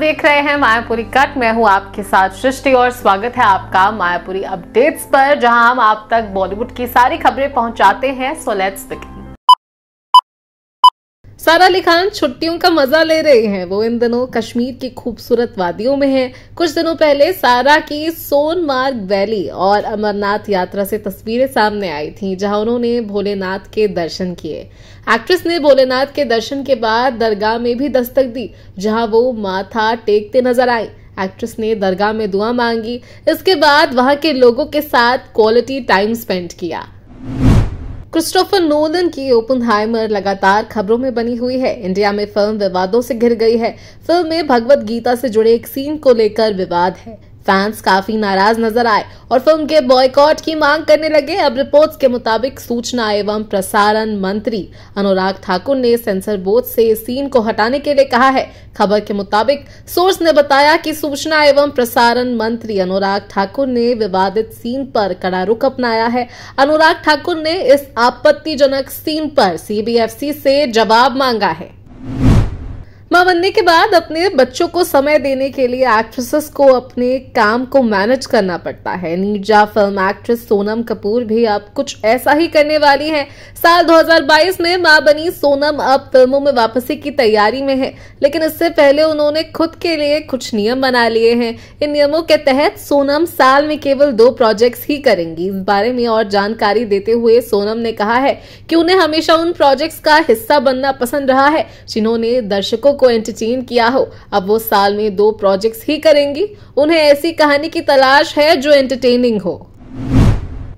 देख रहे हैं मायापुरी कट मैं हूं आपके साथ सृष्टि और स्वागत है आपका मायापुरी अपडेट्स पर जहां हम आप तक बॉलीवुड की सारी खबरें पहुंचाते हैं सो लेट्स बिगिन सारा अली खान छुट्टियों का मजा ले रहे हैं वो इन दिनों कश्मीर की खूबसूरत वादियों में हैं कुछ दिनों पहले सारा की सोनमार्ग वैली और अमरनाथ यात्रा से तस्वीरें सामने आई थीं जहां उन्होंने भोलेनाथ के दर्शन किए एक्ट्रेस ने भोलेनाथ के दर्शन के बाद दरगाह में भी दस्तक दी जहां वो माथा टेकते नजर आई एक्ट्रेस ने दरगाह में दुआ मांगी इसके बाद वहां के लोगों के साथ क्वालिटी टाइम स्पेंड किया क्रिस्टोफर नोलन की ओपन हाइमर लगातार खबरों में बनी हुई है इंडिया में फिल्म विवादों से घिर गई है फिल्म में भगवत गीता से जुड़े एक सीन को लेकर विवाद है फैंस काफी नाराज नजर आए और फिल्म के बॉयकॉट की मांग करने लगे अब रिपोर्ट्स के मुताबिक सूचना एवं प्रसारण मंत्री अनुराग ठाकुर ने सेंसर बोर्ड से सीन को हटाने के लिए कहा है खबर के मुताबिक सोर्स ने बताया कि सूचना एवं प्रसारण मंत्री अनुराग ठाकुर ने विवादित सीन पर कड़ा रुख अपनाया है अनुराग ठाकुर ने इस आपत्तिजनक सीन पर सीबीएफसी से जवाब मांगा है मां बनने के बाद अपने बच्चों को समय देने के लिए एक्ट्रेसेस को अपने काम को मैनेज करना पड़ता है नीरजा फिल्म एक्ट्रेस सोनम कपूर भी अब कुछ ऐसा ही करने वाली हैं साल 2022 में माँ बनी सोनम अब फिल्मों में वापसी की तैयारी में है लेकिन इससे पहले उन्होंने खुद के लिए कुछ नियम बना लिए हैं इन नियमों के तहत सोनम साल में केवल दो प्रोजेक्ट ही करेंगी इस बारे में और जानकारी देते हुए सोनम ने कहा है कि उन्हें हमेशा उन प्रोजेक्ट्स का हिस्सा बनना पसंद रहा है जिन्होंने दर्शकों को एंटरटेन किया हो अब वो साल में दो प्रोजेक्ट्स ही करेंगी उन्हें ऐसी कहानी की तलाश है जो एंटरटेनिंग हो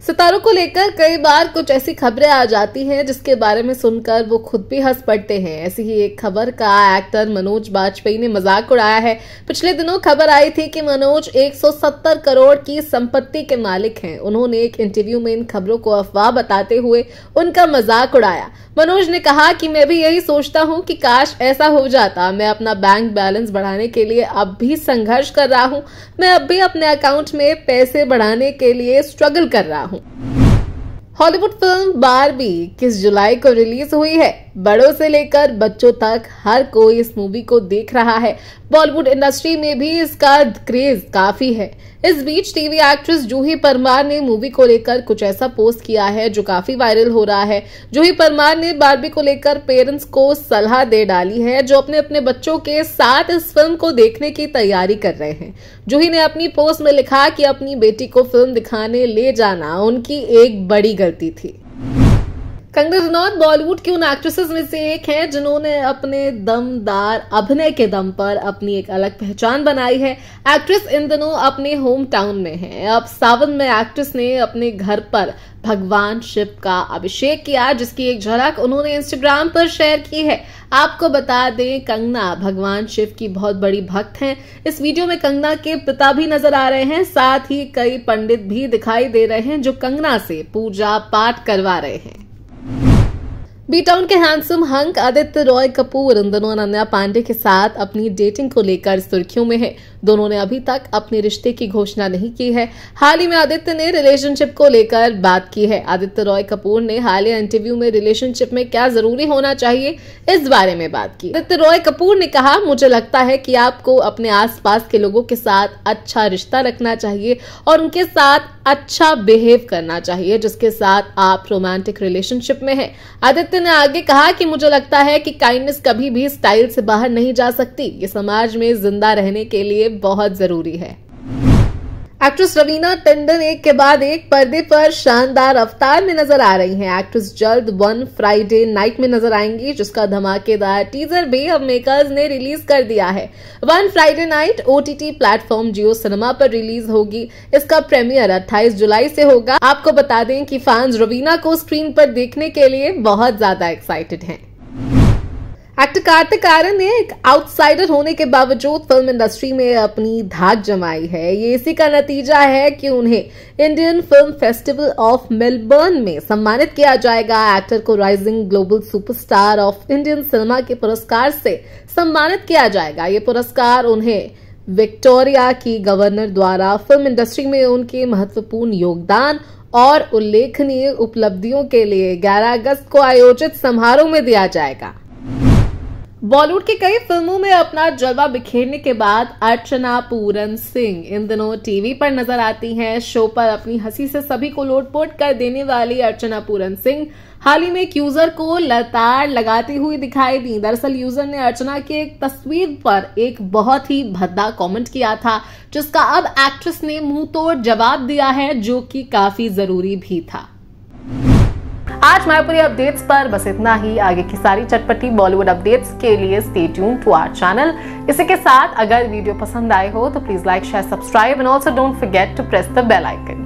सितारों को लेकर कई बार कुछ ऐसी खबरें आ जाती हैं जिसके बारे में सुनकर वो खुद भी हंस पड़ते हैं ऐसी ही एक खबर का एक्टर मनोज बाजपेयी ने मजाक उड़ाया है पिछले दिनों खबर आई थी कि मनोज 170 करोड़ की संपत्ति के मालिक हैं उन्होंने एक इंटरव्यू में इन खबरों को अफवाह बताते हुए उनका मजाक उड़ाया मनोज ने कहा कि मैं भी यही सोचता हूं कि काश ऐसा हो जाता मैं अपना बैंक बैलेंस बढ़ाने के लिए अब भी संघर्ष कर रहा हूं मैं अब भी अपने अकाउंट में पैसे बढ़ाने के लिए स्ट्रगल कर रहा हूं हूँ हॉलीवुड फिल्म बारबी किस जुलाई को रिलीज हुई है बड़ों से लेकर बच्चों तक हर कोई इस मूवी को देख रहा है बॉलीवुड इंडस्ट्री में भी इसका क्रेज काफी है इस बीच टीवी एक्ट्रेस जूही परमार ने मूवी को लेकर कुछ ऐसा पोस्ट किया है जो काफी वायरल हो रहा है जूही परमार ने बारबी को लेकर पेरेंट्स को सलाह दे डाली है जो अपने अपने बच्चों के साथ इस फिल्म को देखने की तैयारी कर रहे हैं जूही ने अपनी पोस्ट में लिखा कि अपनी बेटी को फिल्म दिखाने ले जाना उनकी एक बड़ी गलती थी कंगना रनौत बॉलीवुड की उन एक्ट्रेसेस में से एक हैं जिन्होंने अपने दमदार अभिनय के दम पर अपनी एक अलग पहचान बनाई है एक्ट्रेस इन दिनों अपने होम टाउन में है अब सावन में एक्ट्रेस ने अपने घर पर भगवान शिव का अभिषेक किया जिसकी एक झलक उन्होंने इंस्टाग्राम पर शेयर की है आपको बता दें कंगना भगवान शिव की बहुत बड़ी भक्त हैं इस वीडियो में कंगना के पिता भी नजर आ रहे हैं साथ ही कई पंडित भी दिखाई दे रहे हैं जो कंगना से पूजा पाठ करवा रहे हैं बीटाउन के हैंडसम हंक आदित्य रॉय कपूर इन दोनों अनन्या पांडे के साथ अपनी डेटिंग को लेकर सुर्खियों में है दोनों ने अभी तक अपने रिश्ते की घोषणा नहीं की है हाल ही में आदित्य ने रिलेशनशिप को लेकर बात की है आदित्य रॉय कपूर ने हालिया इंटरव्यू में रिलेशनशिप में क्या जरूरी होना चाहिए इस बारे में बात की आदित्य रॉय कपूर ने कहा मुझे लगता है कि आपको अपने आसपास के लोगों के साथ अच्छा रिश्ता रखना चाहिए और उनके साथ अच्छा बिहेव करना चाहिए जिसके साथ आप रोमांटिक रिलेशनशिप में है आदित्य ने आगे कहा कि मुझे लगता है कि काइंडनेस कभी भी स्टाइल से बाहर नहीं जा सकती ये समाज में जिंदा रहने के लिए बहुत जरूरी है एक्ट्रेस रवीना टंडन एक के बाद एक पर्दे पर शानदार अवतार में नजर आ रही हैं एक्ट्रेस जल्द वन फ्राइडे नाइट में नजर आएंगी जिसका धमाकेदार टीजर भी अब मेकर्स ने रिलीज कर दिया है one Friday night OTT platform Jio Cinema पर रिलीज होगी इसका प्रीमियर 28 जुलाई से होगा आपको बता दें कि फैंस रवीना को स्क्रीन पर देखने के लिए बहुत ज्यादा एक्साइटेड हैं एक्टर कार्तिक कारण ने एक आउटसाइडर होने के बावजूद फिल्म इंडस्ट्री में अपनी धाक जमाई है ये इसी का नतीजा है कि उन्हें Indian film festival of Melbourne में सम्मानित किया जाएगा एक्टर को rising global superstar of Indian cinema के पुरस्कार से सम्मानित किया जाएगा ये पुरस्कार उन्हें विक्टोरिया की गवर्नर द्वारा फिल्म इंडस्ट्री में उनके महत्वपूर्ण योगदान और उल्लेखनीय उपलब्धियों के लिए 11 अगस्त को आयोजित समारोह में दिया जाएगा बॉलीवुड की कई फिल्मों में अपना जलवा बिखेरने के बाद अर्चना पूरन सिंह इन दिनों टीवी पर नजर आती हैं शो पर अपनी हंसी से सभी को लोटपोट कर देने वाली अर्चना पूरन सिंह हाल ही में एक यूजर को लताड़ लगाती हुई दिखाई दी दरअसल यूजर ने अर्चना की एक तस्वीर पर एक बहुत ही भद्दा कमेंट किया था जिसका अब एक्ट्रेस ने मुंह तोड़ जवाब दिया है जो कि काफी जरूरी भी था आज मायापुरी अपडेट्स पर बस इतना ही आगे की सारी चटपटी बॉलीवुड अपडेट्स के लिए stay tune to our channel इसी के साथ अगर वीडियो पसंद आए हो तो please like share subscribe and also don't forget to press the bell icon